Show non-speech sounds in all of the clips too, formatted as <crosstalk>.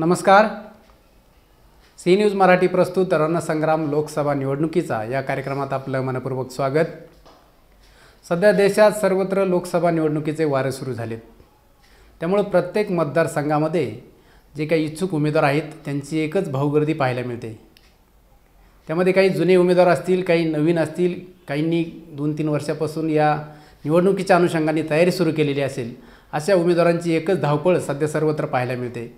नमस्कार C news Marathi प्रस्तुत रणसंग्राम लोकसभा निवडणुकीचा या कार्यक्रमात आपलं मनपूर्वक स्वागत सध्या देशात सर्वत्र लोकसभा निवडणुकीचे वारे सुरू झालेत त्यामुळं प्रत्येक मतदारसंघामध्ये जे काही इच्छुक उमेदवार आहेत त्यांची एकच भाऊगर्दी पाहायला मिळते त्यामध्ये काही जुने उमेदवार असतील काही नवीन असतील काहींनी दोन तीन वर्षापासून या निवडणुकीच्या अनुषंगाने तयारी सुरू केलेली असेल अशा उमेदवारांची एकच धावपळ सध्या सर्वत्र पाहायला मिळते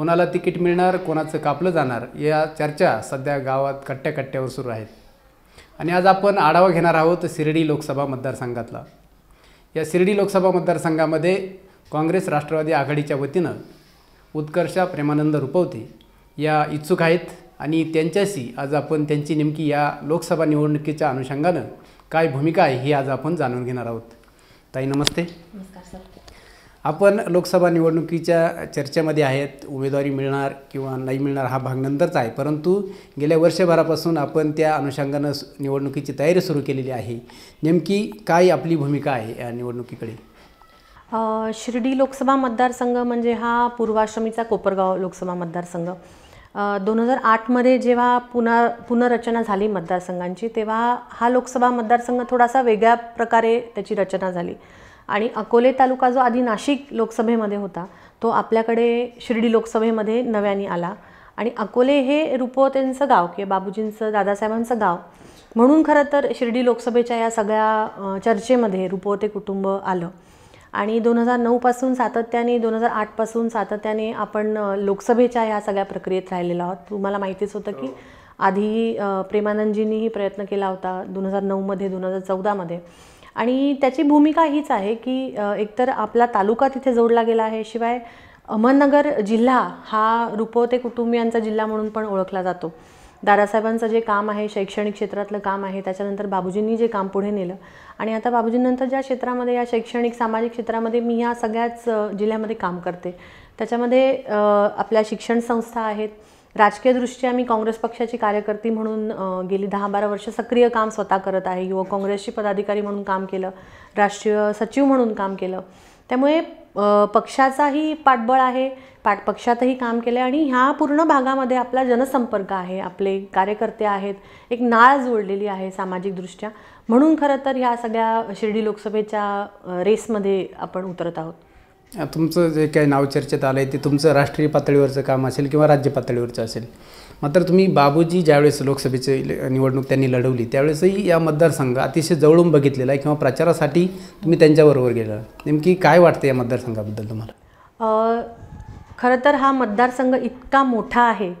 कोणाला तिकीट मिळणार कोणाचं कापलं जाणार या चर्चा सध्या गावात कट्ट्या कट्ट्यावर सुरू आहेत आणि आज आपण आढावा घेणार आहोत शिर्डी लोकसभा मतदारसंघातला या शिर्डी लोकसभा मतदारसंघामध्ये काँग्रेस राष्ट्रवादी आघाडीच्या वतीनं उत्कर्षा प्रेमानंद रुपवते या इच्छुक आहेत आणि त्यांच्याशी आज आपण त्यांची नेमकी या लोकसभा निवडणुकीच्या अनुषंगानं काय भूमिका आहे ही आज आपण जाणून घेणार आहोत ताई नमस्ते नमस्कार सर आपण लोकसभा निवडणुकीच्या चर्चेमध्ये आहेत उमेदवारी मिळणार किंवा नाही मिळणार हा भाग नंतरचा आहे परंतु गेल्या वर्षभरापासून आपण त्या अनुषंगानं निवडणुकीची तयारी सुरू केलेली आहे नेमकी काय आपली भूमिका आहे या निवडणुकीकडे शिर्डी लोकसभा मतदारसंघ म्हणजे हा पूर्वाश्रमीचा कोपरगाव लोकसभा मतदारसंघ दोन हजार आठमध्ये जेव्हा पुन्हा पुनर्रचना झाली मतदारसंघांची तेव्हा हा लोकसभा मतदारसंघ थोडासा वेगळ्या प्रकारे त्याची रचना झाली आणि अकोले तालुका जो आधी नाशिक लोकसभेमध्ये होता तो आपल्याकडे शिर्डी लोकसभेमध्ये नव्याने आला आणि अकोले हे रुपवतेंचं गाव किंवा बाबूजींचं दादासाहेबांचं गाव म्हणून खरं तर शिर्डी लोकसभेच्या या सगळ्या चर्चेमध्ये रुपवते कुटुंब आलं आणि दोन हजार नऊपासून सातत्याने दोन हजार आठपासून सातत्याने आपण लोकसभेच्या या सगळ्या प्रक्रियेत राहिलेलो आहोत तुम्हाला माहितीच होतं की आधी प्रेमानंदजींनीही प्रयत्न केला होता दोन हजार नऊमध्ये दोन हजार चौदामध्ये आणि त्याची भूमिका हीच आहे की एकतर आपला तालुका तिथे जोडला गेला आहे शिवाय अहमदनगर जिल्हा हा रुपवते कुटुंबियांचा जिल्हा म्हणून पण ओळखला जातो दादासाहेबांचं जे काम आहे शैक्षणिक क्षेत्रातलं काम आहे त्याच्यानंतर बाबूजींनी जे काम पुढे नेलं आणि आता बाबूजींनंतर ज्या क्षेत्रामध्ये या शैक्षणिक सामाजिक क्षेत्रामध्ये मी ह्या सगळ्याच जिल्ह्यामध्ये काम करते त्याच्यामध्ये आपल्या शिक्षण संस्था आहेत राजकीयदृष्ट्या मी काँग्रेस पक्षाची कार्यकर्ती म्हणून गेली दहा बारा वर्ष सक्रिय काम स्वतः करत आहे युवक काँग्रेसची पदाधिकारी म्हणून काम केलं राष्ट्रीय सचिव म्हणून काम केलं त्यामुळे पक्षाचाही पाठबळ आहे पाठ पक्षातही काम केलं आणि ह्या पूर्ण भागामध्ये आपला जनसंपर्क आहे आपले कार्यकर्ते आहेत एक नाळ जोडलेली आहे सामाजिकदृष्ट्या म्हणून खरं तर ह्या सगळ्या शिर्डी लोकसभेच्या रेसमध्ये आपण उतरत आहोत तुमचं जे काही नाव चर्चेत आलं आहे ते तुमचं राष्ट्रीय पातळीवरचं काम असेल किंवा राज्य पातळीवरचं असेल मात्र तुम्ही बाबूजी ज्यावेळेस लोकसभेची निवडणूक त्यांनी लढवली त्यावेळेसही या मतदारसंघ अतिशय जवळून बघितलेला आहे किंवा प्रचारासाठी तुम्ही त्यांच्याबरोबर गेला नेमकी काय वाटतं या मतदारसंघाबद्दल तुम्हाला खरं तर हा मतदारसंघ इतका मोठा आहे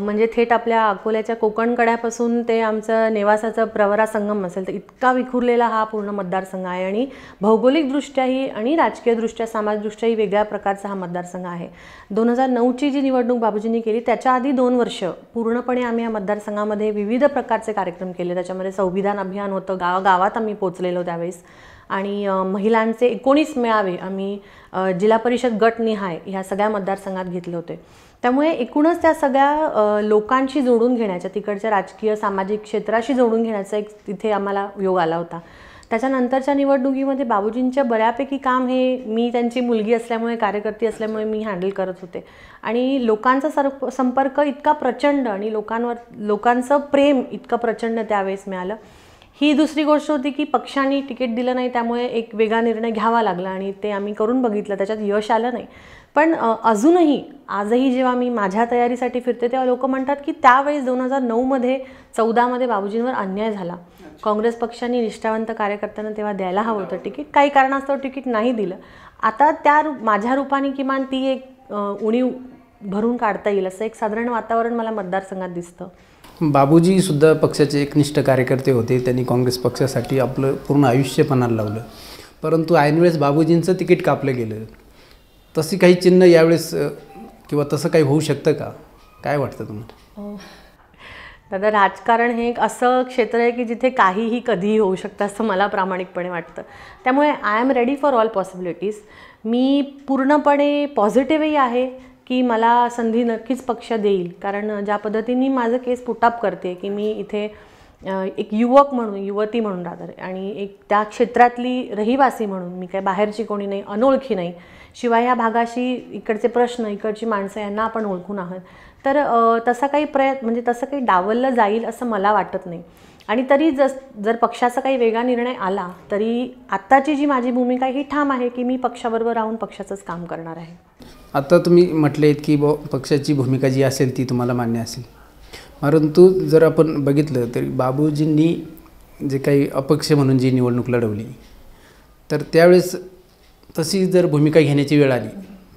म्हणजे थेट आपल्या अकोल्याच्या कोकणकड्यापासून ते आमचं नेवासाचं प्रवरा संगम असेल तर इतका विखुरलेला हा पूर्ण मतदारसंघ आहे आणि भौगोलिकदृष्ट्याही आणि राजकीयदृष्ट्या सामाजिकदृष्ट्याही वेगळ्या प्रकारचा हा मतदारसंघ आहे दोन हजार नऊची जी निवडणूक बाबूजींनी केली त्याच्या आधी दोन वर्ष पूर्णपणे आम्ही या मतदारसंघामध्ये विविध प्रकारचे कार्यक्रम केले त्याच्यामध्ये संविधान अभियान होतं गावागावात गावात आम्ही पोचलेलो त्यावेळेस आणि महिलांचे एकोणीस मेळावे आम्ही जिल्हा परिषद गटनिहाय ह्या सगळ्या मतदारसंघात घेतले होते त्यामुळे एकूणच त्या सगळ्या लोकांशी जोडून घेण्याच्या तिकडच्या राजकीय सामाजिक क्षेत्राशी जोडून घेण्याचा एक तिथे आम्हाला योग आला होता त्याच्यानंतरच्या निवडणुकीमध्ये बाबूजींच्या बऱ्यापैकी काम हे मी त्यांची मुलगी असल्यामुळे कार्यकर्ती असल्यामुळे मी हँडल करत होते आणि लोकांचा सरप संपर्क इतका प्रचंड आणि लोकांवर लोकांचं प्रेम इतकं प्रचंड त्यावेळेस मिळालं ही दुसरी गोष्ट होती की पक्षांनी तिकीट दिलं नाही त्यामुळे एक वेगळा निर्णय घ्यावा लागला आणि ते आम्ही करून बघितलं त्याच्यात यश आलं नाही पण अजूनही आजही जेव्हा मी माझ्या तयारीसाठी फिरते तेव्हा लोक म्हणतात की त्यावेळेस दोन हजार नऊमध्ये चौदामध्ये बाबूजींवर अन्याय झाला काँग्रेस पक्षांनी निष्ठावंत कार्यकर्त्यांना तेव्हा द्यायला हवं होतं तिकीट काही कारणास्तव तिकीट नाही दिलं आता त्या माझ्या रूपाने किमान ती एक उणीव भरून काढता येईल असं एक साधारण वातावरण मला मतदारसंघात दिसतं बाबूजी सुद्धा पक्षाचे निष्ठ कार्यकर्ते होते त्यांनी काँग्रेस पक्षासाठी आपलं पूर्ण आयुष्य पणाला लावलं परंतु ऐनवेळेस बाबूजींचं तिकीट कापलं गेलं तशी काही चिन्ह यावेळेस किंवा तसं काही होऊ शकतं का काय वाटतं तुम्हाला दादा राजकारण हे एक असं क्षेत्र आहे की जिथे काहीही कधीही होऊ शकतं असं मला प्रामाणिकपणे वाटतं त्यामुळे I am ready for all possibilities मी पूर्णपणे पॉझिटिव्हही आहे की मला संधी नक्कीच पक्ष देईल कारण ज्या पद्धतीने माझं केस पुटअप करते की मी इथे एक युवक म्हणून युवती म्हणून रादर आणि एक त्या क्षेत्रातली रहिवासी म्हणून मी काय बाहेरची कोणी नाही अनोळखी नाही शिवाय या भागाशी इकडचे प्रश्न इकडची माणसं यांना आपण ओळखून आहोत तर तसा काही प्रयत्न म्हणजे तसं काही डावललं जाईल असं मला वाटत नाही आणि तरी जस जर पक्षाचा काही वेगळा निर्णय आला तरी आत्ताची जी माझी भूमिका ही ठाम आहे की मी पक्षाबरोबर राहून पक्षाचंच काम करणार आहे आता तुम्ही म्हटलेत की ब पक्षाची भूमिका जी असेल ती तुम्हाला मान्य असेल परंतु जर आपण बघितलं तरी बाबूजींनी जे काही अपक्ष म्हणून जी निवडणूक लढवली तर त्यावेळेस तशी जर भूमिका घेण्याची वेळ आली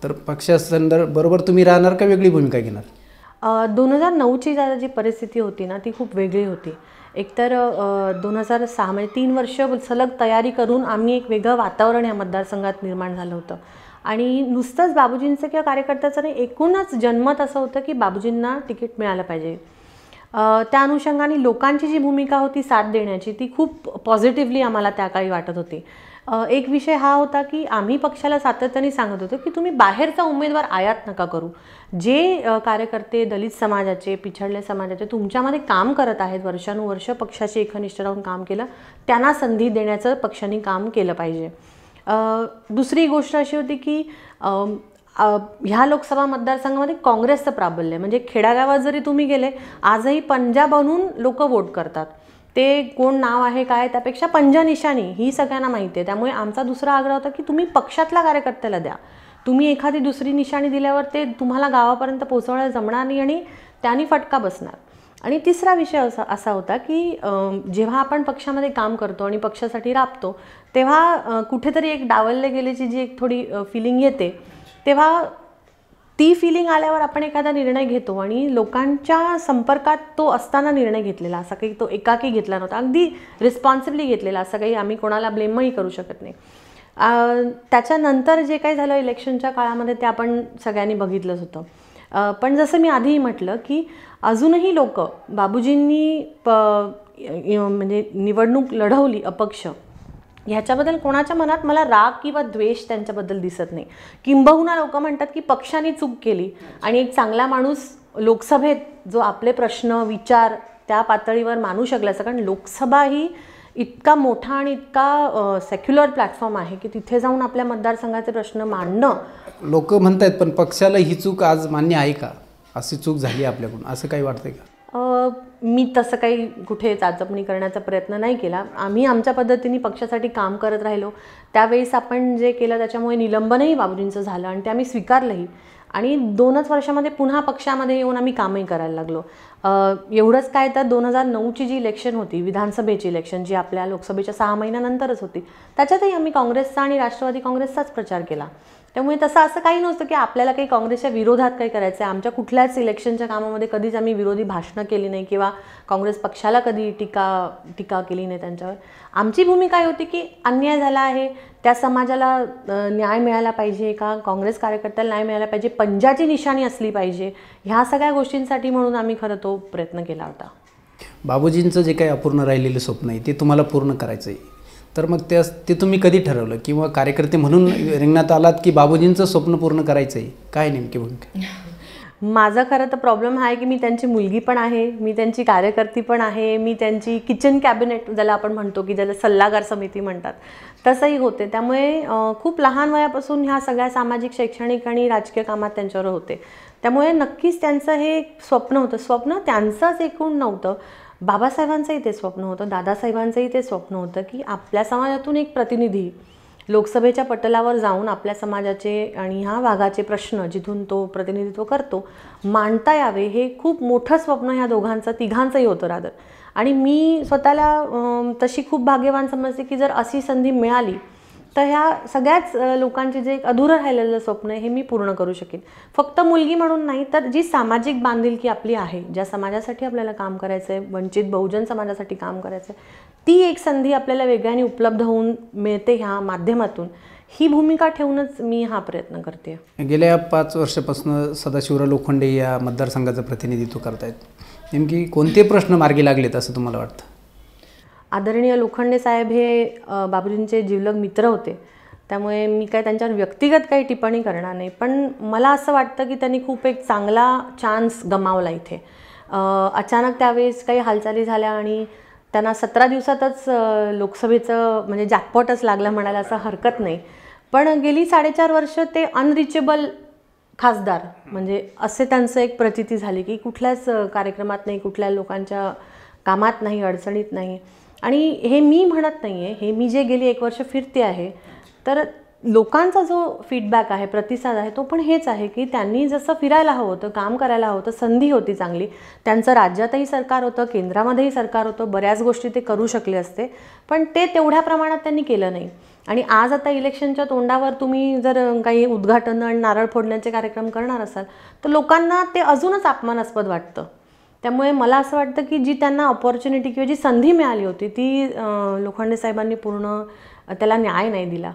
तर पक्षासंदर बरोबर तुम्ही राहणार का वेगळी भूमिका घेणार दोन हजार नऊची जी परिस्थिती होती ना ती खूप वेगळी होती एकतर दोन हजार सहा म्हणजे तीन वर्ष सलग तयारी करून आम्ही एक वेगळं वातावरण या मतदारसंघात निर्माण झालं होतं आणि नुसतंच बाबूजींचं किंवा कार्यकर्त्याचं नाही एकूणच जन्मत असं होतं की बाबूजींना तिकीट मिळालं पाहिजे त्या अनुषंगाने लोकांची जी भूमिका होती साथ देण्याची ती खूप पॉझिटिव्हली आम्हाला त्या काळी वाटत होती एक विषय हा होता की आम्ही पक्षाला सातत्याने सांगत होतो की तुम्ही बाहेरचा उमेदवार आयात नका करू जे कार्यकर्ते दलित समाजाचे पिछडले समाजाचे तुमच्यामध्ये काम करत आहेत वर्षानुवर्ष पक्षाचे एकनिष्ठ राहून काम केलं त्यांना संधी देण्याचं पक्षाने काम केलं पाहिजे दुसरी गोष्ट अशी होती की ह्या लोकसभा मतदारसंघामध्ये काँग्रेसचं प्राबल्य आहे म्हणजे खेडागावात जरी तुम्ही गेले आजही पंजाबहून लोक वोट करतात ते कोण नाव आहे काय त्यापेक्षा निशाणी ही सगळ्यांना माहिती आहे त्यामुळे आमचा दुसरा आग्रह होता की तुम्ही पक्षातल्या कार्यकर्त्याला द्या तुम्ही एखादी दुसरी निशाणी दिल्यावर ते तुम्हाला गावापर्यंत पोचवण्यास जमणार नाही आणि त्याने फटका बसणार आणि तिसरा विषय असा असा होता की जेव्हा आपण पक्षामध्ये काम करतो आणि पक्षासाठी राबतो तेव्हा कुठेतरी एक डावलले गेल्याची जी एक थोडी फिलिंग येते तेव्हा ती फिलिंग आल्यावर आपण एखादा निर्णय घेतो आणि लोकांच्या संपर्कात तो असताना निर्णय घेतलेला असा काही तो एकाकी घेतला नव्हता अगदी रिस्पॉन्सिबली घेतलेला असं काही आम्ही कोणाला ब्लेमही करू शकत नाही त्याच्यानंतर जे काही झालं इलेक्शनच्या काळामध्ये ते आपण सगळ्यांनी बघितलंच होतं पण जसं मी आधीही म्हटलं की अजूनही लोक बाबूजींनी प म्हणजे निवडणूक लढवली अपक्ष ह्याच्याबद्दल कोणाच्या मनात मला राग किंवा द्वेष त्यांच्याबद्दल दिसत नाही किंबहुना लोक म्हणतात की पक्षाने चूक केली आणि एक चांगला माणूस लोकसभेत जो आपले प्रश्न विचार त्या पातळीवर मानू शकल्याचा कारण लोकसभा ही इतका मोठा आणि इतका सेक्युलर प्लॅटफॉर्म आहे की तिथे जाऊन आपल्या मतदारसंघाचे प्रश्न मांडणं लोक म्हणत आहेत पण पक्षाला ही चूक आज मान्य आहे का अशी चूक झाली आपल्याकडून असं काही वाटतंय का मी तसं काही कुठे चाचपणी करण्याचा प्रयत्न नाही केला आम्ही आमच्या पद्धतीने पक्षासाठी काम करत राहिलो त्यावेळेस आपण जे केलं त्याच्यामुळे निलंबनही बाबूजींचं झालं आणि ते आम्ही स्वीकारलंही आणि दोनच वर्षामध्ये पुन्हा पक्षामध्ये येऊन आम्ही कामही करायला लागलो एवढंच काय तर दोन हजार नऊची जी इलेक्शन होती विधानसभेची इलेक्शन जी आपल्या लोकसभेच्या सहा महिन्यानंतरच होती त्याच्यातही आम्ही काँग्रेसचा आणि राष्ट्रवादी काँग्रेसचाच प्रचार केला त्यामुळे तसं असं काही नसतं की आपल्याला काही काँग्रेसच्या विरोधात काही करायचं आहे आमच्या कुठल्याच इलेक्शनच्या कामामध्ये कधीच आम्ही विरोधी भाषणं केली नाही किंवा काँग्रेस पक्षाला कधी टीका टीका केली नाही त्यांच्यावर आमची भूमिका होती की अन्याय झाला आहे त्या समाजाला न्याय मिळायला पाहिजे का काँग्रेस कार्यकर्त्याला न्याय मिळायला पाहिजे पंजाची निशाणी असली पाहिजे ह्या सगळ्या गोष्टींसाठी म्हणून आम्ही खरं तो प्रयत्न केला होता बाबूजींचं जे काही अपूर्ण राहिलेलं स्वप्न आहे ते तुम्हाला पूर्ण करायचं आहे तर मग त्या ते तुम्ही कधी ठरवलं किंवा कार्यकर्ते म्हणून रिंगणात आलात की बाबूजींचं स्वप्न पूर्ण करायचं आहे काय नेमकी भूमिका <laughs> माझा खरं तर प्रॉब्लेम हा आहे की मी त्यांची मुलगी पण आहे मी त्यांची कार्यकर्ती पण आहे मी त्यांची किचन कॅबिनेट ज्याला आपण म्हणतो की ज्याला सल्लागार समिती म्हणतात तसंही होते त्यामुळे खूप लहान वयापासून ह्या सगळ्या सामाजिक शैक्षणिक आणि राजकीय कामात त्यांच्यावर होते त्यामुळे नक्कीच त्यांचं हे स्वप्न होतं स्वप्न त्यांचंच एकूण नव्हतं बाबासाहेबांचंही ते स्वप्न होतं दादासाहेबांचंही ते स्वप्न होतं की आपल्या समाजातून एक प्रतिनिधी लोकसभेच्या पटलावर जाऊन आपल्या समाजाचे आणि ह्या भागाचे प्रश्न जिथून तो प्रतिनिधित्व करतो मांडता यावे हे खूप मोठं स्वप्न ह्या दोघांचं तिघांचंही होतं रादर आणि मी स्वतःला तशी खूप भाग्यवान समजते की जर अशी संधी मिळाली तर ह्या सगळ्याच लोकांचे जे एक अधुरं राहिलेलं स्वप्न आहे हे मी पूर्ण करू शकेन फक्त मुलगी म्हणून नाही तर जी सामाजिक बांधिलकी आपली आहे ज्या समाजासाठी आपल्याला काम करायचं आहे वंचित बहुजन समाजासाठी काम करायचं आहे ती एक संधी आपल्याला वेगळ्याने उपलब्ध होऊन मिळते ह्या माध्यमातून ही भूमिका ठेवूनच मी हा प्रयत्न करते गेल्या पाच वर्षापासून सदाशिवराव लोखंडे या मतदारसंघाचं प्रतिनिधित्व करतायत नेमकी कोणते प्रश्न मार्गी लागलेत असं तुम्हाला वाटतं आदरणीय लोखंडे साहेब हे बाबूजींचे जीवलग मित्र होते त्यामुळे मी काय त्यांच्यावर व्यक्तिगत काही टिप्पणी करणार नाही पण मला असं वाटतं की त्यांनी खूप एक चांगला चान्स गमावला इथे अचानक त्यावेळेस काही हालचाली झाल्या आणि त्यांना सतरा दिवसातच लोकसभेचं म्हणजे जॅकपॉटच लागलं म्हणायला असं हरकत नाही पण गेली साडेचार वर्ष ते अनरिचेबल खासदार म्हणजे असे त्यांचं एक प्रचिती झाली की कुठल्याच कार्यक्रमात नाही कुठल्या लोकांच्या कामात नाही अडचणीत नाही आणि हे मी म्हणत नाही आहे हे मी जे गेली एक वर्ष फिरते आहे तर लोकांचा जो फीडबॅक आहे प्रतिसाद आहे तो पण हेच आहे की त्यांनी जसं फिरायला हवं होतं काम करायला हवं होतं संधी होती चांगली त्यांचं राज्यातही सरकार होतं केंद्रामध्येही सरकार होतं बऱ्याच गोष्टी ते करू शकले असते पण ते तेवढ्या प्रमाणात त्यांनी केलं नाही आणि आज आता इलेक्शनच्या तोंडावर तुम्ही जर काही उद्घाटन आणि नारळ फोडण्याचे कार्यक्रम करणार असाल तर लोकांना ते अजूनच अपमानास्पद वाटतं त्यामुळे मला असं वाटतं की जी त्यांना ऑपॉर्च्युनिटी किंवा जी संधी मिळाली होती ती लोखंडे साहेबांनी पूर्ण त्याला न्याय नाही दिला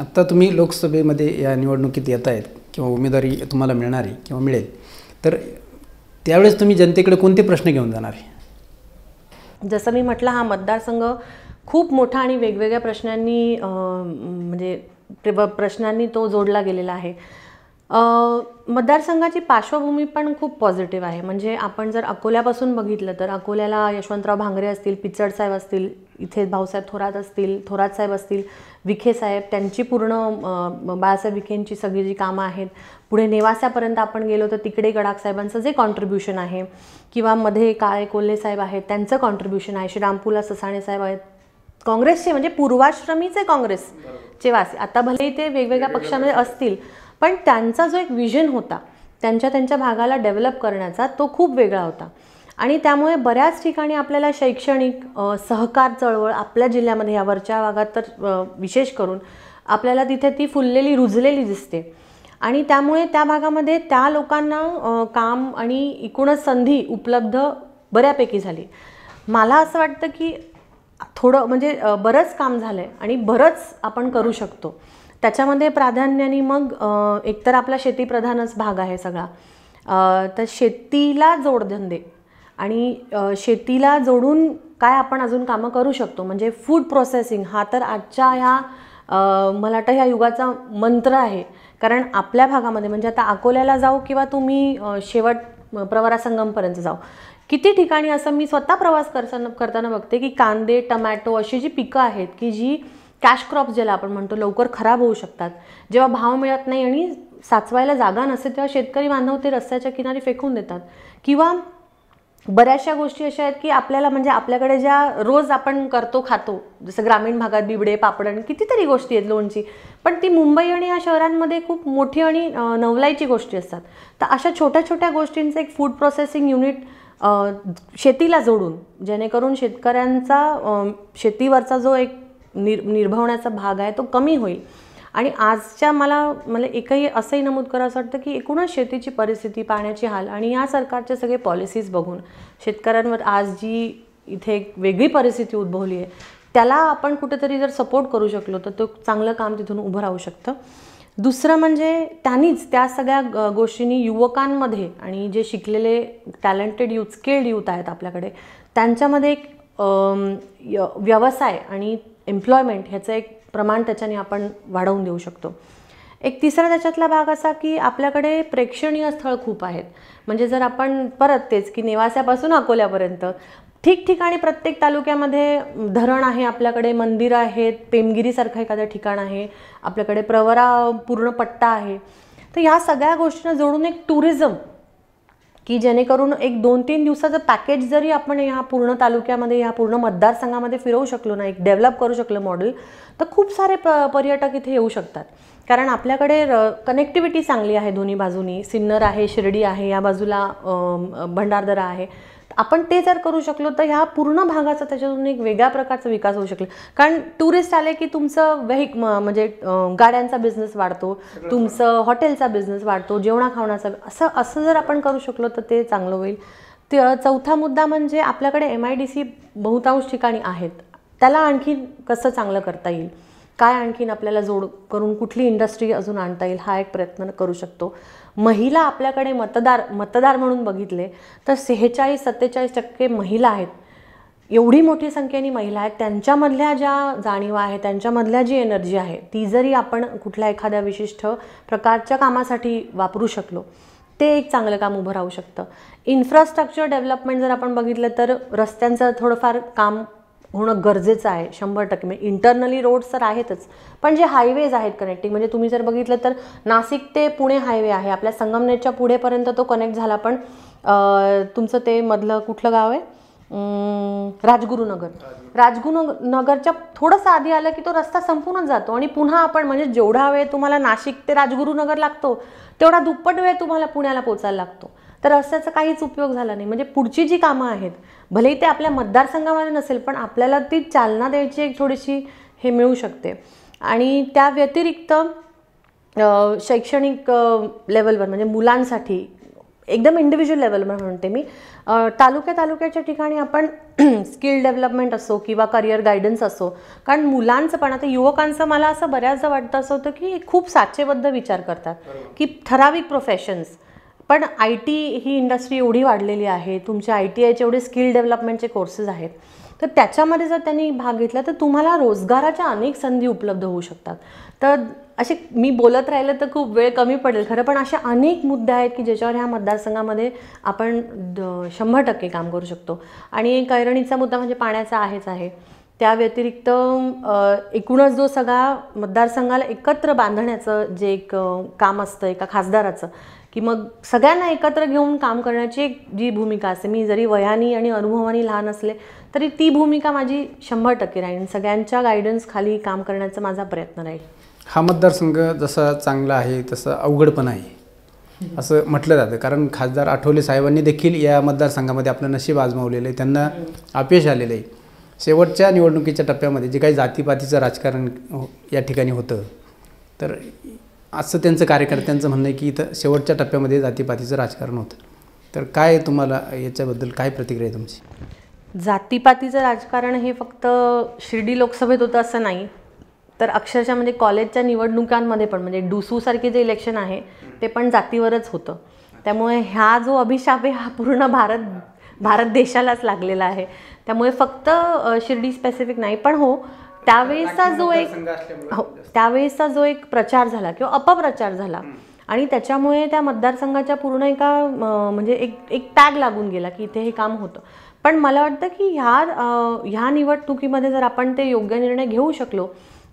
आत्ता तुम्ही लोकसभेमध्ये या निवडणुकीत येत आहेत किंवा उमेदवारी तुम्हाला मिळणारी किंवा मिळेल तर त्यावेळेस तुम्ही जनतेकडे कोणते प्रश्न घेऊन जाणार आहे जसं मी म्हटलं हा मतदारसंघ खूप मोठा आणि वेगवेगळ्या प्रश्नांनी म्हणजे प्रश्नांनी तो जोडला गेलेला आहे मतदारसंघाची पार्श्वभूमी पण खूप पॉझिटिव्ह आहे म्हणजे आपण जर अकोल्यापासून बघितलं तर अकोल्याला यशवंतराव भांगरे असतील साहेब असतील इथे भाऊसाहेब थोरात असतील थोरात साहेब असतील विखे साहेब त्यांची पूर्ण बाळासाहेब विखेंची सगळी जी कामं आहेत पुढे नेवासापर्यंत आपण गेलो तर तिकडे साहेबांचं जे कॉन्ट्रीब्युशन आहे किंवा मध्ये काळे कोल्हे साहेब आहेत त्यांचं कॉन्ट्रीब्युशन आहे श्रीरामपूला ससाणे साहेब आहेत काँग्रेसचे म्हणजे पूर्वाश्रमीचे काँग्रेसचे वासी आता भले ते वेगवेगळ्या पक्षामध्ये असतील पण त्यांचा जो एक विजन होता त्यांच्या त्यांच्या भागाला डेव्हलप करण्याचा तो खूप वेगळा होता आणि त्यामुळे बऱ्याच ठिकाणी आपल्याला शैक्षणिक सहकार चळवळ आपल्या जिल्ह्यामध्ये या वरच्या भागात तर विशेष करून आपल्याला तिथे ती फुललेली रुजलेली दिसते आणि त्यामुळे त्या भागामध्ये त्या लोकांना काम आणि एकूणच संधी उपलब्ध बऱ्यापैकी झाली मला असं वाटतं की थोडं म्हणजे बरंच काम झालं आहे आणि बरंच आपण करू शकतो त्याच्यामध्ये प्राधान्याने मग एकतर आपला शेतीप्रधानच भाग आहे सगळा तर शेतीला जोडधंदे आणि शेतीला जोडून काय आपण अजून कामं करू शकतो म्हणजे फूड प्रोसेसिंग हा तर आजच्या ह्या मला वाटतं ह्या युगाचा मंत्र आहे कारण आपल्या भागामध्ये म्हणजे आता अकोल्याला जाऊ किंवा तुम्ही शेवट प्रवरासंगमपर्यंत जाऊ किती ठिकाणी असं मी स्वतः प्रवास करताना करताना बघते की कांदे टमॅटो अशी जी पिकं आहेत की जी कॅश क्रॉप ज्याला आपण म्हणतो लवकर खराब होऊ शकतात जेव्हा भाव मिळत नाही आणि साचवायला जागा नसते तेव्हा शेतकरी बांधव ते रस्त्याच्या किनारी फेकून देतात किंवा बऱ्याचशा गोष्टी अशा आहेत की आपल्याला म्हणजे आपल्याकडे ज्या रोज आपण करतो खातो जसं ग्रामीण भागात बिबडे पापडण कितीतरी गोष्टी आहेत लोणची पण ती मुंबई आणि या शहरांमध्ये खूप मोठी आणि नवलाईची गोष्टी असतात तर अशा छोट्या छोट्या गोष्टींचं एक फूड प्रोसेसिंग युनिट शेतीला जोडून जेणेकरून शेतकऱ्यांचा शेतीवरचा जो एक निर निर्भवण्याचा भाग आहे तो कमी होईल आणि आजच्या मला मला एकही असंही नमूद करावं असं वाटतं की एकूणच शेतीची परिस्थिती पाण्याची हाल आणि या सरकारचे सगळे पॉलिसीज बघून शेतकऱ्यांवर आज जी इथे एक वेगळी परिस्थिती उद्भवली आहे त्याला आपण कुठेतरी जर सपोर्ट करू शकलो तर तो चांगलं काम तिथून उभं राहू शकतं दुसरं म्हणजे त्यांनीच त्या सगळ्या गोष्टींनी युवकांमध्ये आणि जे शिकलेले टॅलेंटेड यूथ स्किल्ड यूथ आहेत आपल्याकडे त्यांच्यामध्ये एक व्यवसाय आणि एम्प्लॉयमेंट ह्याचं एक प्रमाण त्याच्याने आपण वाढवून देऊ शकतो एक तिसरा त्याच्यातला भाग असा की आपल्याकडे प्रेक्षणीय स्थळ खूप आहेत म्हणजे जर आपण परत तेच की निवासापासून अकोल्यापर्यंत ठिकठिकाणी प्रत्येक तालुक्यामध्ये धरण आहे आपल्याकडे मंदिरं आहेत पेमगिरीसारखं एखादं ठिकाण आहे आपल्याकडे प्रवरा पूर्ण पट्टा आहे तर ह्या सगळ्या गोष्टींना जोडून एक टुरिझम की जेणेकरून एक दोन तीन दिवसाचं पॅकेज जरी आपण ह्या पूर्ण तालुक्यामध्ये ह्या पूर्ण मतदारसंघामध्ये फिरवू शकलो ना एक डेव्हलप करू शकलो मॉडेल तर खूप सारे प पर्यटक इथे येऊ शकतात कारण आपल्याकडे र कनेक्टिव्हिटी चांगली आहे दोन्ही बाजूनी सिन्नर आहे शिर्डी आहे या बाजूला भंडारदरा आहे आपण ते जर करू शकलो तर ह्या पूर्ण भागाचा त्याच्यातून एक वेगळ्या प्रकारचा विकास होऊ शकेल कारण टुरिस्ट आले की तुमचं व्हेक म्हणजे गाड्यांचा बिझनेस वाढतो तुमचं हॉटेलचा बिझनेस वाढतो जेवणा खावण्याचा असं असं जर आपण करू शकलो तर ते चांगलं होईल चौथा मुद्दा म्हणजे आपल्याकडे एम आय डी सी बहुतांश ठिकाणी आहेत त्याला आणखी कसं चांगलं करता येईल काय आणखीन आपल्याला जोड करून कुठली इंडस्ट्री अजून आणता येईल हा एक प्रयत्न करू शकतो महिला आपल्याकडे मतदार मतदार म्हणून बघितले तर सेहेचाळीस सत्तेचाळीस टक्के महिला आहेत एवढी मोठी संख्येने महिला आहेत त्यांच्यामधल्या ज्या जाणीवा आहेत त्यांच्यामधल्या जी एनर्जी आहे ती जरी आपण कुठल्या एखाद्या विशिष्ट प्रकारच्या कामासाठी वापरू शकलो ते एक चांगलं काम उभं राहू शकतं इन्फ्रास्ट्रक्चर डेव्हलपमेंट जर आपण बघितलं तर रस्त्यांचं थोडंफार काम होणं गरजेचं आहे शंभर टक्के म्हणजे इंटरनली रोड्स तर आहेतच पण जे हायवेज आहेत कनेक्टिंग म्हणजे तुम्ही जर बघितलं तर नाशिक ते पुणे हायवे आहे आपल्या संगमनेरच्या पुढेपर्यंत तो कनेक्ट झाला पण तुमचं ते मधलं कुठलं गाव आहे राजगुरुनगर राजगुरुनगरच्या थोडंसं आधी आलं की तो रस्ता संपूर्ण जातो आणि पुन्हा आपण म्हणजे जेवढा वेळ तुम्हाला नाशिक ते राजगुरुनगर लागतो तेवढा दुप्पट वेळ तुम्हाला पुण्याला पोचायला लागतो तर रस्त्याचा काहीच उपयोग झाला नाही म्हणजे पुढची जी कामं आहेत भले ते आपल्या मतदारसंघामध्ये नसेल पण आपल्याला ती चालना द्यायची एक थोडीशी हे मिळू शकते आणि त्या व्यतिरिक्त शैक्षणिक लेवलवर म्हणजे मुलांसाठी एकदम इंडिव्हिज्युअल लेवलवर म्हणते मी तालुक्या तालुक्याच्या ठिकाणी आपण स्किल <clears throat> डेव्हलपमेंट असो किंवा करिअर गायडन्स असो कारण मुलांचं पण आता युवकांचं मला असं बऱ्याचदा वाटतं असं होतं की खूप साचेबद्ध विचार करतात की ठराविक प्रोफेशन्स पण आय टी ही इंडस्ट्री एवढी वाढलेली आहे तुमचे आय टी आयचे एवढे स्किल डेव्हलपमेंटचे कोर्सेस आहेत तर त्याच्यामध्ये जर त्यांनी भाग घेतला तर तुम्हाला रोजगाराच्या अनेक संधी उपलब्ध होऊ शकतात तर असे मी बोलत राहिलं तर खूप वेळ कमी पडेल खरं पण असे अनेक मुद्दे आहेत की ज्याच्यावर ह्या मतदारसंघामध्ये आपण शंभर टक्के काम करू शकतो आणि कैरणीचा मुद्दा म्हणजे पाण्याचा आहेच आहे त्या व्यतिरिक्त एकूणच जो सगळा मतदारसंघाला एकत्र बांधण्याचं जे एक काम असतं एका खासदाराचं की मग सगळ्यांना एकत्र घेऊन काम करण्याची एक जी भूमिका असते मी जरी वयानी आणि अनुभवानी लहान असले तरी ती भूमिका माझी शंभर टक्के राहील सगळ्यांच्या गायडन्सखाली काम करण्याचा माझा प्रयत्न राहील हा मतदारसंघ जसा चांगला आहे तसं अवघड पण आहे असं म्हटलं जातं कारण खासदार आठवले साहेबांनी देखील या मतदारसंघामध्ये आपलं नशीब आजमावलेलं आहे त्यांना अपयश आलेलं आहे शेवटच्या निवडणुकीच्या टप्प्यामध्ये जे काही जातीपातीचं राजकारण या ठिकाणी होतं तर असं त्यांचं कार्यकर्त्यांचं म्हणणं आहे की इथं शेवटच्या टप्प्यामध्ये जातीपातीचं राजकारण होतं तर काय तुम्हाला याच्याबद्दल काय प्रतिक्रिया आहे तुमची जातीपातीचं राजकारण हे फक्त शिर्डी लोकसभेत होतं असं नाही तर अक्षरशः म्हणजे कॉलेजच्या निवडणुकांमध्ये पण म्हणजे डुसूसारखे जे इलेक्शन आहे ते पण जातीवरच होतं त्यामुळे ह्या जो अभिशाप आहे हा पूर्ण भारत भारत देशालाच लागलेला आहे त्यामुळे फक्त शिर्डी स्पेसिफिक नाही पण हो त्यावेळेसचा जो एक हो त्यावेळेसचा जो एक प्रचार झाला किंवा अपप्रचार झाला आणि त्याच्यामुळे त्या मतदारसंघाच्या पूर्ण एका म्हणजे एक एक टॅग लागून गेला की इथे हे काम होतं पण मला वाटतं की ह्या ह्या निवडणुकीमध्ये जर आपण ते योग्य निर्णय घेऊ शकलो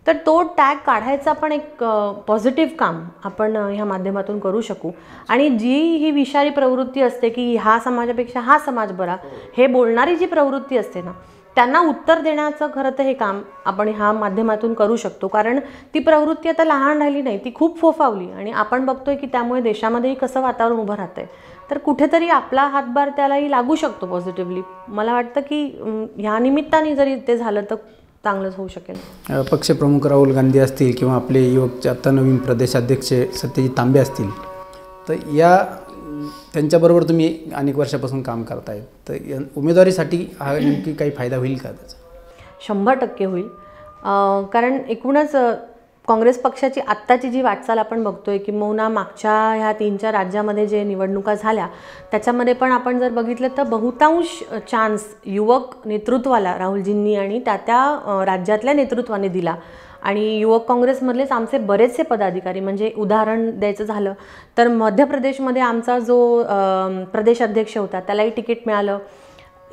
तर तो टॅग काढायचा पण एक पॉझिटिव्ह काम आपण ह्या माध्यमातून करू शकू आणि जी ही विषारी प्रवृत्ती असते की हा समाजापेक्षा हा समाज बरा हो. हे बोलणारी जी प्रवृत्ती असते ना त्यांना उत्तर देण्याचं खरं तर हे काम आपण ह्या माध्यमातून करू शकतो कारण ती प्रवृत्ती आता लहान राहिली नाही ती खूप फोफावली आणि आपण बघतोय की त्यामुळे देशामध्येही कसं वातावरण उभं राहतं आहे तर कुठेतरी आपला हातभार त्यालाही लागू शकतो पॉझिटिव्हली मला वाटतं की ह्या निमित्ताने जरी ते झालं तर चांगलंच होऊ शकेल पक्षप्रमुख राहुल गांधी असतील किंवा आपले युवकचे आता नवीन प्रदेशाध्यक्ष सत्यजित तांबे असतील तर या त्यांच्याबरोबर तुम्ही अनेक वर्षापासून काम करताय तर उमेदवारीसाठी हा नेमकी काही फायदा होईल का त्याचा शंभर टक्के होईल कारण एकूणच काँग्रेस पक्षाची आत्ताची जी वाटचाल आपण बघतोय मौना मागच्या ह्या तीन चार राज्यामध्ये जे निवडणुका झाल्या त्याच्यामध्ये पण आपण जर बघितलं तर बहुतांश चान्स युवक नेतृत्वाला राहुलजींनी आणि त्या त्या राज्यातल्या नेतृत्वाने दिला आणि युवक काँग्रेसमधलेच आमचे बरेचसे पदाधिकारी म्हणजे उदाहरण द्यायचं झालं तर मध्य प्रदेशमध्ये आमचा जो प्रदेश अध्यक्ष होता त्यालाही तिकीट मिळालं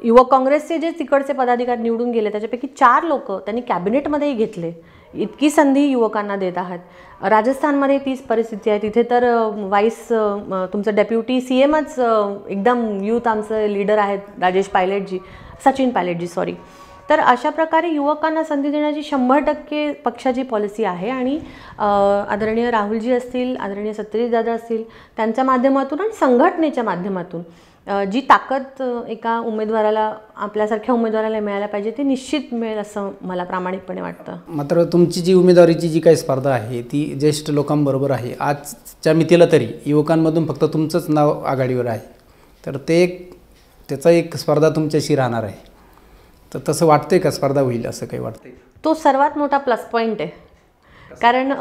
युवक काँग्रेसचे जे तिकडचे पदाधिकारी निवडून गेले त्याच्यापैकी चार लोक त्यांनी कॅबिनेटमध्येही घेतले इतकी संधी युवकांना देत आहेत राजस्थानमध्ये तीच परिस्थिती आहे तिथे तर वाईस तुमचं डेप्युटी सी एमच एकदम यूथ आमचं लीडर आहेत राजेश पायलटजी सचिन पायलटजी सॉरी तर अशा प्रकारे युवकांना संधी देण्याची शंभर टक्के पक्षाची पॉलिसी आहे आणि आदरणीय राहुलजी असतील आदरणीय दादा असतील त्यांच्या माध्यमातून आणि संघटनेच्या माध्यमातून जी ताकद एका उमेदवाराला आपल्यासारख्या उमेदवाराला मिळायला पाहिजे ते निश्चित मिळेल असं मला प्रामाणिकपणे वाटतं मात्र तुमची जी उमेदवारीची जी काही स्पर्धा आहे ती ज्येष्ठ लोकांबरोबर आहे आजच्या मितीला तरी युवकांमधून फक्त तुमचंच नाव आघाडीवर आहे तर ते एक त्याचा एक स्पर्धा तुमच्याशी राहणार आहे तर तसं वाटतंय का स्पर्धा होईल असं काही वाटतंय तो सर्वात मोठा प्लस पॉईंट आहे कारण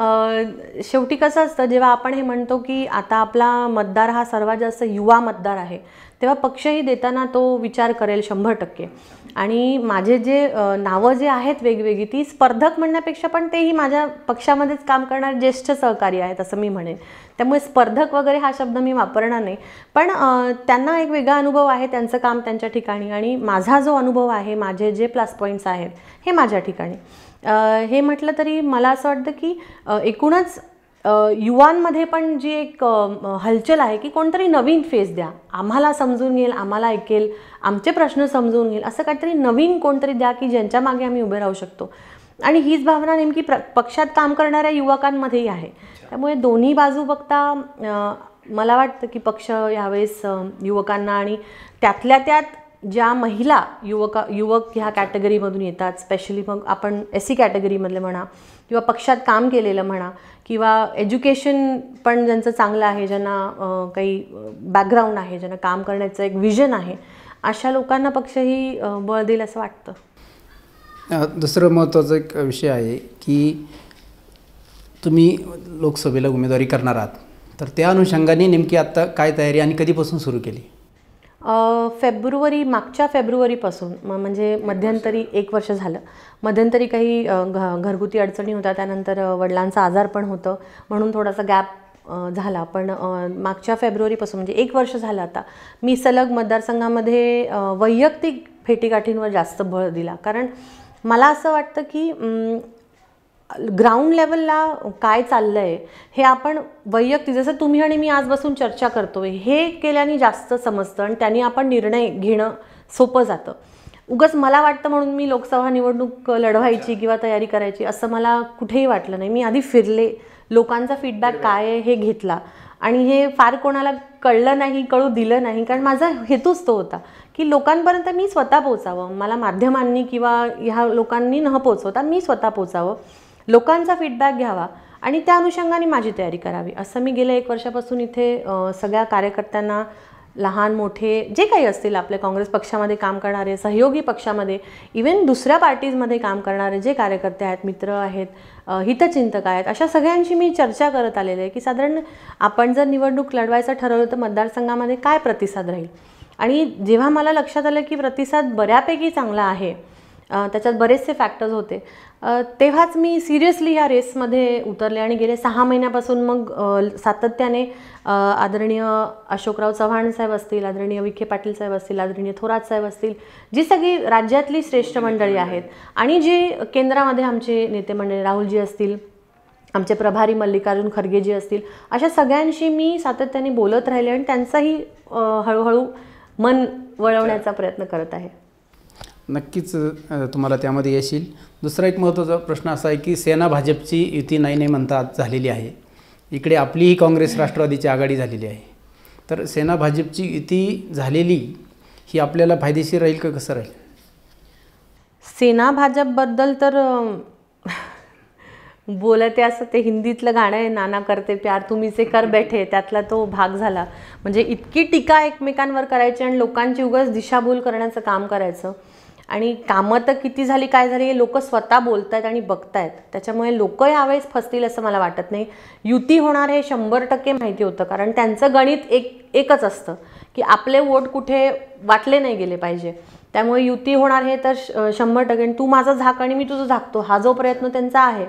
शेवटी कसं असतं जेव्हा आपण हे म्हणतो की आता आपला मतदार हा सर्वात जास्त युवा मतदार आहे तेव्हा पक्षही देताना तो विचार करेल शंभर टक्के आणि माझे जे नावं जे आहेत वेगवेगळी ती स्पर्धक म्हणण्यापेक्षा पण तेही माझ्या पक्षामध्येच काम करणारे ज्येष्ठ सहकारी आहेत असं मी म्हणेन त्यामुळे स्पर्धक वगैरे हा शब्द मी वापरणार नाही पण त्यांना एक वेगळा अनुभव आहे त्यांचं काम त्यांच्या ठिकाणी आणि माझा जो अनुभव आहे माझे जे प्लस पॉईंट्स आहेत हे माझ्या ठिकाणी हे म्हटलं तरी मला असं वाटतं की एकूणच युवांमध्ये पण जी एक हलचल आहे की कोणतरी नवीन फेस द्या आम्हाला समजून घेईल आम्हाला ऐकेल आमचे प्रश्न समजून घेईल असं काहीतरी नवीन कोणतरी द्या की ज्यांच्या मागे आम्ही उभे राहू शकतो आणि हीच भावना नेमकी प्र पक्षात काम करणाऱ्या युवकांमध्येही आहे त्यामुळे दोन्ही बाजू बघता मला वाटतं की पक्ष यावेळेस युवकांना आणि त्यातल्या त्यात ज्या महिला युवका युवक ह्या कॅटेगरीमधून येतात स्पेशली मग आपण एस सी कॅटेगरीमधले म्हणा किंवा पक्षात काम केलेलं म्हणा किंवा एज्युकेशन पण ज्यांचं चांगलं आहे ज्यांना काही बॅकग्राऊंड आहे ज्यांना काम करण्याचं एक विजन आहे अशा लोकांना पक्षही बळ देईल असं वाटतं दुसरं महत्त्वाचा एक विषय आहे की तुम्ही लोकसभेला उमेदवारी करणार आहात तर त्या अनुषंगाने नेमकी आत्ता काय तयारी आणि कधीपासून सुरू केली फेब्रुवारी मागच्या फेब्रुवारीपासून म म्हणजे मध्यंतरी एक वर्ष झालं मध्यंतरी काही घ घरगुती अडचणी होत्या त्यानंतर वडिलांचा आजार पण होतं म्हणून थोडासा गॅप झाला पण मागच्या फेब्रुवारीपासून म्हणजे एक वर्ष झालं आता मी सलग मतदारसंघामध्ये वैयक्तिक फेटीगाठींवर जास्त भर दिला कारण मला असं वाटतं की ग्राउंड लेवलला काय चाललं आहे हे आपण वैयक्तिक जसं तुम्ही आणि मी आज बसून चर्चा करतोय हे केल्याने जास्त समजतं आणि त्यांनी आपण निर्णय घेणं सोपं जातं उगच मला वाटतं म्हणून मी लोकसभा निवडणूक लढवायची किंवा तयारी करायची असं मला कुठेही वाटलं नाही मी आधी फिरले लोकांचा फीडबॅक काय आहे हे घेतला आणि हे फार कोणाला कळलं नाही कळू दिलं नाही कारण माझा हेतूच तो होता की लोकांपर्यंत मी स्वतः पोचावं मला माध्यमांनी किंवा ह्या लोकांनी न पोचवता मी स्वतः पोचावं लोकांचा फीडबॅक घ्यावा आणि त्या अनुषंगाने माझी तयारी करावी असं मी गेल्या एक वर्षापासून इथे सगळ्या कार्यकर्त्यांना लहान मोठे जे काही असतील आपल्या काँग्रेस पक्षामध्ये काम करणारे सहयोगी पक्षामध्ये इवन दुसऱ्या पार्टीजमध्ये काम करणारे जे कार्यकर्ते आहेत मित्र आहेत हितचिंतक आहेत अशा सगळ्यांशी मी चर्चा करत आलेले आहे की साधारण आपण जर निवडणूक लढवायचं ठरवलं तर मतदारसंघामध्ये काय प्रतिसाद राहील आणि जेव्हा मला लक्षात आलं की प्रतिसाद बऱ्यापैकी चांगला आहे त्याच्यात बरेचसे फॅक्टर्स होते तेव्हाच मी सिरियसली या रेसमध्ये उतरले आणि गेले सहा महिन्यापासून मग सातत्याने आदरणीय अशोकराव चव्हाण साहेब असतील आदरणीय विखे पाटील साहेब असतील आदरणीय थोरात साहेब असतील जी सगळी राज्यातली श्रेष्ठ मंडळी आहेत आणि जी केंद्रामध्ये आमचे नेते मंडळी राहुलजी असतील आमचे प्रभारी मल्लिकार्जुन खरगेजी असतील अशा सगळ्यांशी मी सातत्याने बोलत राहिले आणि त्यांचाही हळूहळू मन वळवण्याचा प्रयत्न करत आहे नक्कीच तुम्हाला त्यामध्ये येशील दुसरा एक महत्त्वाचा प्रश्न असा आहे की सेना भाजपची युती नाही नाही म्हणता झालेली आहे इकडे आपलीही काँग्रेस राष्ट्रवादीची आघाडी झालेली आहे तर सेना भाजपची युती झालेली ही आपल्याला फायदेशीर राहील का कसं राहील सेना भाजपबद्दल तर बोलते असं ते हिंदीतलं गाणं आहे नाना करते प्यार तुम्ही जे कर बैठे त्यातला तो भाग झाला म्हणजे इतकी टीका एकमेकांवर करायची आणि लोकांची उगाच दिशाभूल करण्याचं काम करायचं आणि कामं तर किती झाली काय झाली हे लोक स्वतः बोलत आहेत आणि बघतायत त्याच्यामुळे लोक यावेळेस फसतील असं मला वाटत नाही युती होणार हे शंभर टक्के माहिती होतं कारण त्यांचं गणित एक एकच असतं की आपले वोट कुठे वाटले नाही गेले पाहिजे त्यामुळे युती होणार हे तर शंभर टक्के तू माझा झाक आणि मी तुझं झाकतो हा जो प्रयत्न त्यांचा आहे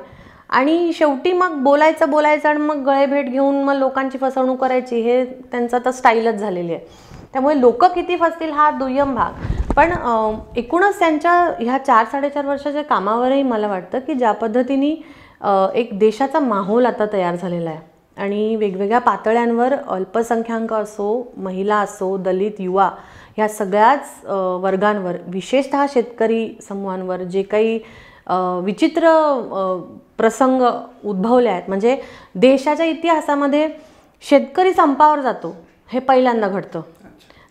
आणि शेवटी मग बोलायचं बोलायचं आणि मग गळेभेट घेऊन मग लोकांची फसवणूक करायची हे त्यांचं तर स्टाईलच झालेली आहे त्यामुळे लोक किती फसतील हा दुय्यम भाग पण एकूणच त्यांच्या ह्या चार साडेचार वर्षाच्या कामावरही मला वाटतं की ज्या पद्धतीने एक देशाचा माहोल आता तयार झालेला आहे आणि वेगवेगळ्या पातळ्यांवर अल्पसंख्याक असो महिला असो दलित युवा ह्या सगळ्याच वर्गांवर विशेषतः शेतकरी समूहांवर जे काही विचित्र प्रसंग उद्भवले आहेत म्हणजे देशाच्या इतिहासामध्ये शेतकरी संपावर जातो हे पहिल्यांदा घडतं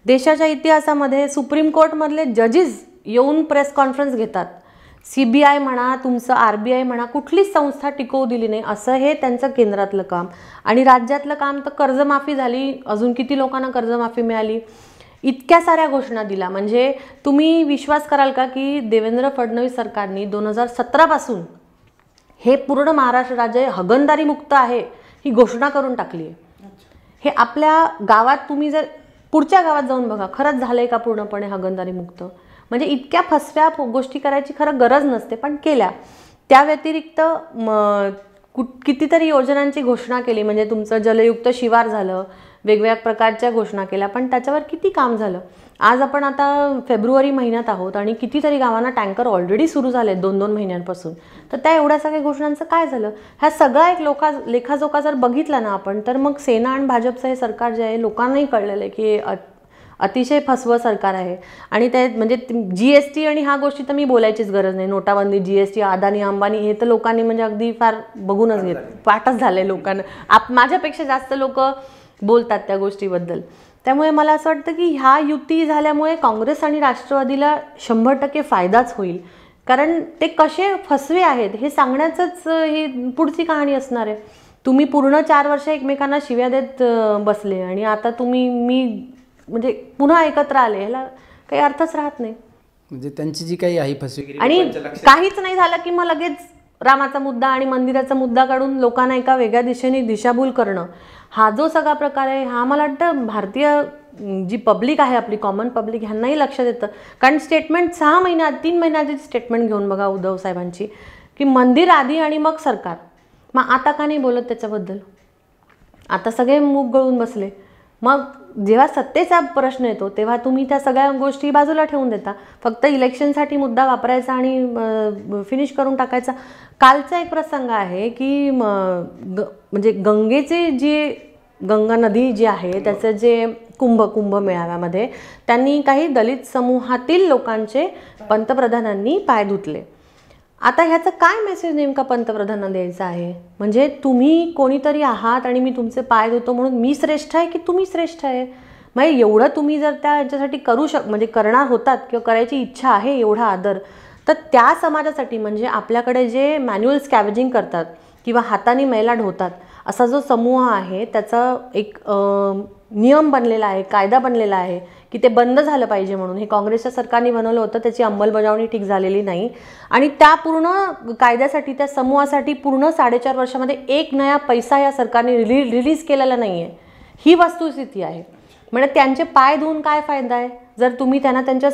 देशाच्या इतिहासामध्ये सुप्रीम कोर्टमधले जजेस येऊन प्रेस कॉन्फरन्स घेतात सी बी आय म्हणा तुमचं आर बी आय म्हणा कुठलीच संस्था टिकवू दिली नाही असं हे त्यांचं केंद्रातलं काम आणि राज्यातलं काम तर कर्जमाफी झाली अजून किती लोकांना कर्जमाफी मिळाली इतक्या साऱ्या घोषणा दिला म्हणजे तुम्ही विश्वास कराल का की देवेंद्र फडणवीस सरकारने दोन हजार सतरापासून हे पूर्ण महाराष्ट्र राज्य हे मुक्त आहे ही घोषणा करून टाकली आहे हे आपल्या गावात तुम्ही जर पुढच्या गावात जाऊन बघा खरंच झालंय का पूर्णपणे हगणदारी मुक्त म्हणजे इतक्या फसव्या गोष्टी करायची खरं गरज नसते पण केल्या त्या व्यतिरिक्त कितीतरी योजनांची घोषणा केली म्हणजे तुमचं जलयुक्त शिवार झालं वेगवेगळ्या प्रकारच्या घोषणा केल्या पण त्याच्यावर किती काम झालं आज आपण आता फेब्रुवारी महिन्यात आहोत आणि कितीतरी गावांना टँकर ऑलरेडी सुरू झाले दोन दोन महिन्यांपासून तर त्या एवढ्या सगळ्या घोषणांचं काय झालं ह्या सगळा एक लोका लेखाजोखा जर बघितला ना आपण तर मग सेना आणि भाजपचं हे सरकार जे आहे लोकांनाही कळलेलं आहे की अतिशय फसवं सरकार आहे आणि ते म्हणजे जी एस टी आणि ह्या गोष्टी तर मी बोलायचीच गरज नाही नोटाबंदी G S T Adani Ambani हे तर लोकांनी म्हणजे अगदी फार बघूनच घेत पाठच झालं आहे लोकांना आप माझ्यापेक्षा जास्त लोक बोलतात त्या गोष्टीबद्दल त्यामुळे मला असं वाटतं की ह्या युती झाल्यामुळे काँग्रेस आणि राष्ट्रवादीला शंभर टक्के फायदाच होईल कारण ते कसे फसवे आहेत हे सांगण्याचंच ही पुढची कहाणी असणार आहे तुम्ही पूर्ण चार वर्ष एकमेकांना शिव्या देत बसले आणि आता तुम्ही मी म्हणजे पुन्हा एकत्र आले ह्याला काही अर्थच राहत नाही म्हणजे त्यांची जी काही आहे फसवी आणि काहीच नाही झालं की मग लगेच रामाचा मुद्दा आणि मंदिराचा मुद्दा काढून लोकांना एका वेगळ्या दिशेने दिशाभूल करणं हा जो सगळा प्रकार आहे हा मला वाटतं भारतीय जी पब्लिक आहे आपली कॉमन पब्लिक ह्यांनाही लक्षात येतं कारण स्टेटमेंट सहा महिन्या तीन महिन्याची स्टेटमेंट घेऊन बघा उद्धव साहेबांची की मंदिर आधी आणि मग सरकार मग आता का नाही बोलत त्याच्याबद्दल आता सगळे मूग गळून बसले मग जेव्हा सत्तेचा प्रश्न येतो तेव्हा तुम्ही त्या सगळ्या गोष्टी बाजूला ठेवून देता फक्त इलेक्शनसाठी मुद्दा वापरायचा आणि फिनिश करून टाकायचा कालचा एक प्रसंग आहे की म्हणजे गंगेचे जे गंगा नदी जी आहे त्याचं जे कुंभ कुंभ मेळाव्यामध्ये त्यांनी काही दलित समूहातील लोकांचे पंतप्रधानांनी पाय धुतले आता ह्याचा काय मेसेज नेमका पंतप्रधानांना द्यायचा आहे म्हणजे तुम्ही कोणीतरी आहात आणि मी तुमचे पाय धुतो म्हणून मी श्रेष्ठ आहे की तुम्ही श्रेष्ठ आहे मग एवढं तुम्ही जर त्या याच्यासाठी करू शक म्हणजे करणार होतात किंवा करायची इच्छा आहे एवढा आदर तर त्या समाजासाठी म्हणजे आपल्याकडे जे मॅन्युअल स्कॅवेजिंग करतात किंवा हाताने मैला ढोतात असा जो समूह आहे त्याचा एक नियम बनलेला आहे कायदा बनलेला आहे की ते बंद झालं पाहिजे म्हणून हे काँग्रेसच्या सरकारने बनवलं होतं त्याची अंमलबजावणी ठीक झालेली नाही आणि त्या पूर्ण कायद्यासाठी त्या समूहासाठी पूर्ण साडेचार वर्षामध्ये एक नया पैसा या सरकारने रिली रिलीज केलेला नाही आहे ही वस्तुस्थिती आहे म्हणजे त्यांचे पाय धुवून काय फायदा आहे जर तुम्ही त्यांना त्यांच्या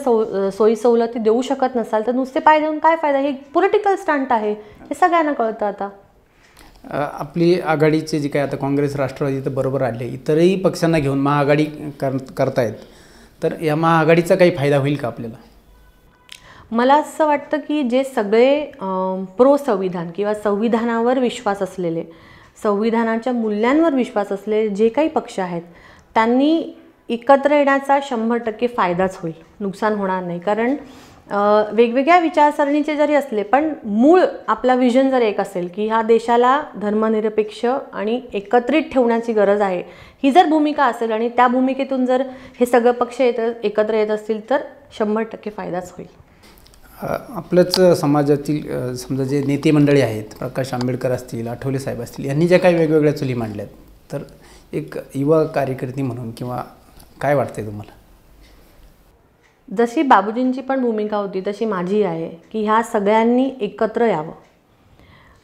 सोयी सवलती देऊ शकत नसाल तर नुसते पाय देऊन काय फायदा हे पॉलिटिकल स्टंट आहे हे सगळ्यांना कळतं आता आपली आघाडीचे जे काय आता काँग्रेस राष्ट्रवादी तर बरोबर आले इतरही पक्षांना घेऊन महाआघाडी कर करतायत तर या महाआघाडीचा काही फायदा होईल का आपल्याला मला असं वाटतं की जे सगळे प्रो संविधान किंवा संविधानावर विश्वास असलेले संविधानाच्या मूल्यांवर विश्वास असलेले जे काही पक्ष आहेत त्यांनी एकत्र येण्याचा शंभर टक्के फायदाच होईल नुकसान होणार नाही कारण वेगवेगळ्या विचारसरणीचे जरी असले पण मूळ आपला विजन जर एक असेल की ह्या देशाला धर्मनिरपेक्ष आणि एकत्रित ठेवण्याची गरज आहे ही जर भूमिका असेल आणि त्या भूमिकेतून जर हे सगळं पक्ष येत एकत्र येत असतील तर शंभर टक्के फायदाच होईल आपलंच समाजातील समजा जे नेते मंडळी आहेत प्रकाश आंबेडकर असतील आठवले साहेब असतील यांनी ज्या काही वेगवेगळ्या चुली मांडल्यात तर एक युवा कार्यकर्ती म्हणून किंवा काय वाटतंय तुम्हाला जशी बाबूजींची पण भूमिका होती तशी माझी आहे की ह्या सगळ्यांनी एकत्र यावं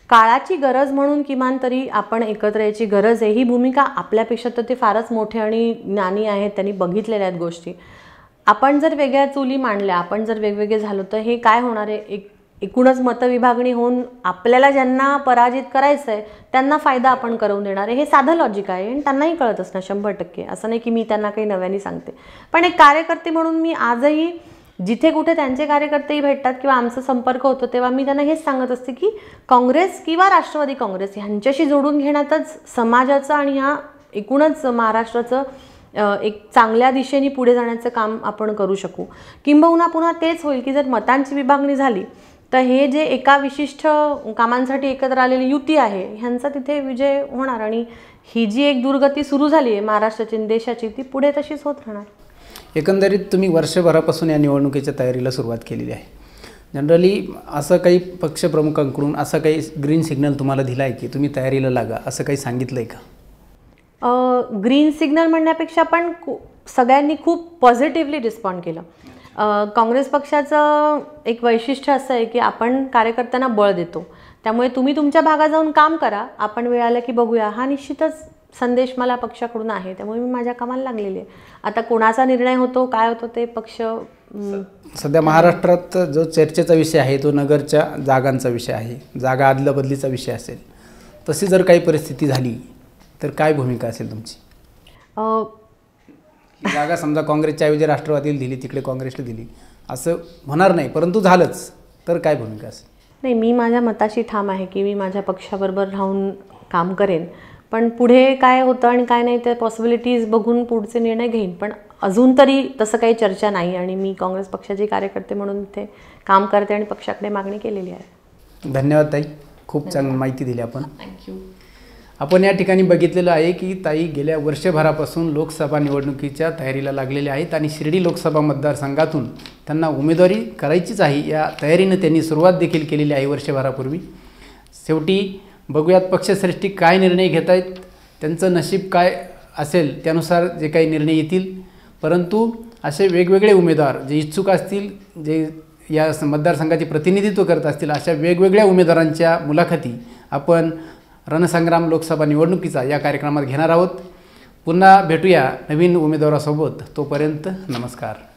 काळाची गरज म्हणून किमान तरी आपण एकत्र यायची गरज आहे ही भूमिका आपल्यापेक्षा तर ते फारच मोठे आणि ज्ञानी आहेत त्यांनी बघितलेल्या आहेत गोष्टी आपण जर वेगळ्या चुली मांडल्या आपण जर वेगवेगळे झालो तर हे काय होणार आहे एक एकूणच मतविभागणी होऊन आपल्याला ज्यांना पराजित करायचं आहे त्यांना फायदा आपण करून देणार आहे हे साधं लॉजिक आहे आणि त्यांनाही कळत असणार शंभर टक्के असं नाही की मी त्यांना काही नव्याने सांगते पण एक कार्यकर्ते म्हणून मी आजही जिथे कुठे त्यांचे कार्यकर्तेही भेटतात किंवा आमचं संपर्क होतो तेव्हा मी त्यांना हेच सांगत असते की काँग्रेस किंवा राष्ट्रवादी काँग्रेस ह्यांच्याशी जोडून घेण्यातच समाजाचं आणि ह्या एकूणच महाराष्ट्राचं एक चांगल्या दिशेने पुढे जाण्याचं काम आपण करू शकू किंबहुना पुन्हा तेच होईल की जर मतांची विभागणी झाली तर हे जे एका विशिष्ट कामांसाठी एकत्र आलेली युती आहे ह्यांचा तिथे विजय होणार आणि ही जी एक दुर्गती सुरू झाली आहे महाराष्ट्राची देशाची ती पुढे तशीच होत राहणार एकंदरीत तुम्ही वर्षभरापासून या निवडणुकीच्या तयारीला सुरुवात केलेली आहे जनरली असं काही पक्षप्रमुखांकडून असा काही ग्रीन सिग्नल तुम्हाला दिला आहे की तुम्ही तयारीला लागा असं काही सांगितलं आहे का ग्रीन सिग्नल म्हणण्यापेक्षा पण सगळ्यांनी खूप पॉझिटिव्हली रिस्पॉन्ड केलं काँग्रेस पक्षाचं एक वैशिष्ट्य असं आहे की आपण कार्यकर्त्यांना बळ देतो त्यामुळे तुम्ही तुमच्या भागात जाऊन काम करा आपण वेळ आला की बघूया हा निश्चितच संदेश मला पक्षाकडून आहे त्यामुळे मी माझ्या कामाला लागलेली आहे आता कोणाचा निर्णय होतो काय होतो ते पक्ष सध्या महाराष्ट्रात जो चर्चेचा विषय आहे तो नगरच्या जागांचा विषय आहे जागा आदलाबदलीचा विषय असेल तशी जर काही परिस्थिती झाली तर काय भूमिका असेल तुमची जागा समजा काँग्रेसच्या ऐवजी राष्ट्रवादीला दिली तिकडे काँग्रेसला दिली असं होणार नाही परंतु झालंच तर काय भूमिका असेल नाही मी माझ्या मताशी ठाम आहे की मी माझ्या पक्षाबरोबर राहून काम करेन पण पुढे काय होतं आणि काय नाही त्या पॉसिबिलिटीज बघून पुढचे निर्णय घेईन पण अजून तरी तसं काही चर्चा नाही आणि मी काँग्रेस पक्षाचे कार्यकर्ते म्हणून ते काम करते आणि पक्षाकडे मागणी केलेली आहे धन्यवाद ताई खूप चांगली माहिती दिली आपण थँक्यू आपण या ठिकाणी बघितलेलं आहे की ताई गेल्या वर्षभरापासून लोकसभा निवडणुकीच्या तयारीला लागलेल्या आहेत आणि शिर्डी लोकसभा मतदारसंघातून त्यांना उमेदवारी करायचीच आहे या तयारीनं त्यांनी सुरुवात देखील केलेली आहे वर्षभरापूर्वी शेवटी बघूयात पक्षश्रेष्ठी काय निर्णय घेत आहेत त्यांचं नशीब काय असेल त्यानुसार जे काही निर्णय येतील परंतु असे वेगवेगळे उमेदवार जे इच्छुक असतील जे या मतदारसंघाचे प्रतिनिधित्व करत असतील अशा वेगवेगळ्या उमेदवारांच्या मुलाखती आपण रणसंग्राम लोकसभा निवडणुकीचा या कार्यक्रमात घेणार आहोत पुन्हा भेटूया नवीन उमेदवारासोबत तोपर्यंत नमस्कार